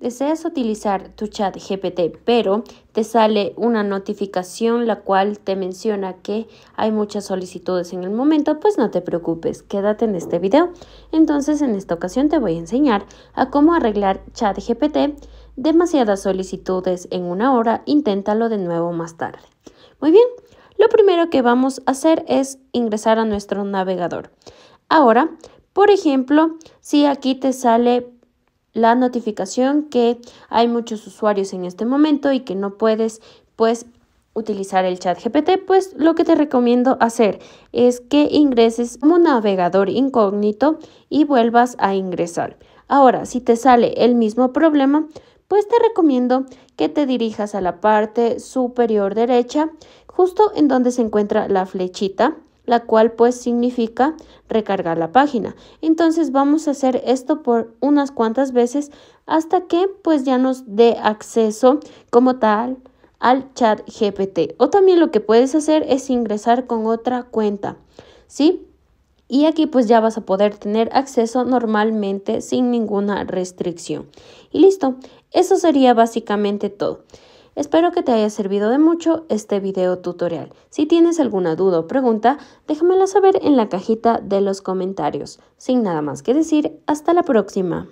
Deseas utilizar tu chat GPT, pero te sale una notificación la cual te menciona que hay muchas solicitudes en el momento, pues no te preocupes, quédate en este video. Entonces en esta ocasión te voy a enseñar a cómo arreglar chat GPT, demasiadas solicitudes en una hora, inténtalo de nuevo más tarde. Muy bien, lo primero que vamos a hacer es ingresar a nuestro navegador. Ahora, por ejemplo, si aquí te sale la notificación que hay muchos usuarios en este momento y que no puedes pues utilizar el chat GPT, pues lo que te recomiendo hacer es que ingreses como navegador incógnito y vuelvas a ingresar. Ahora, si te sale el mismo problema, pues te recomiendo que te dirijas a la parte superior derecha, justo en donde se encuentra la flechita la cual pues significa recargar la página. Entonces vamos a hacer esto por unas cuantas veces hasta que pues ya nos dé acceso como tal al chat GPT. O también lo que puedes hacer es ingresar con otra cuenta, ¿sí? Y aquí pues ya vas a poder tener acceso normalmente sin ninguna restricción. Y listo, eso sería básicamente todo. Espero que te haya servido de mucho este video tutorial. Si tienes alguna duda o pregunta, déjamela saber en la cajita de los comentarios. Sin nada más que decir, hasta la próxima.